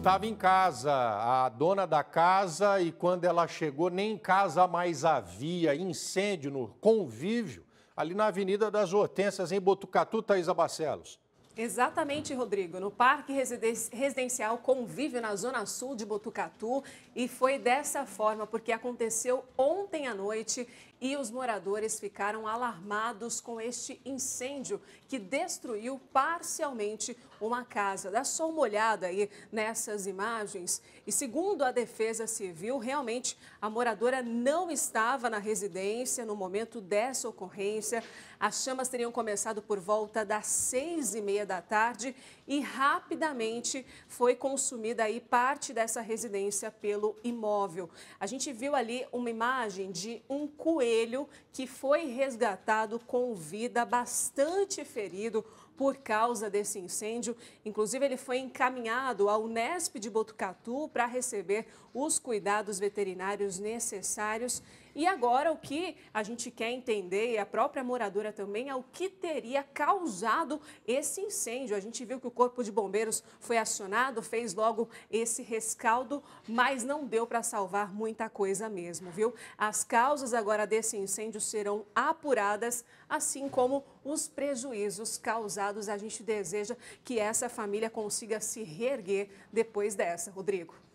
estava em casa, a dona da casa, e quando ela chegou, nem em casa mais havia incêndio no convívio, ali na Avenida das Hortências, em Botucatu, Thaisa Barcelos. Exatamente, Rodrigo. No Parque Residencial Convívio, na Zona Sul de Botucatu. E foi dessa forma, porque aconteceu ontem à noite e os moradores ficaram alarmados com este incêndio que destruiu parcialmente uma casa. Dá só uma olhada aí nessas imagens. E segundo a Defesa Civil, realmente a moradora não estava na residência no momento dessa ocorrência. As chamas teriam começado por volta das seis e meia da tarde e rapidamente foi consumida aí parte dessa residência pelo imóvel. A gente viu ali uma imagem de um coelho coelho que foi resgatado com vida, bastante ferido por causa desse incêndio. Inclusive, ele foi encaminhado ao Nesp de Botucatu para receber os cuidados veterinários necessários. E agora, o que a gente quer entender, e a própria moradora também, é o que teria causado esse incêndio. A gente viu que o Corpo de Bombeiros foi acionado, fez logo esse rescaldo, mas não deu para salvar muita coisa mesmo, viu? As causas agora desse incêndio serão apuradas, assim como os prejuízos causados a gente deseja que essa família consiga se reerguer depois dessa. Rodrigo.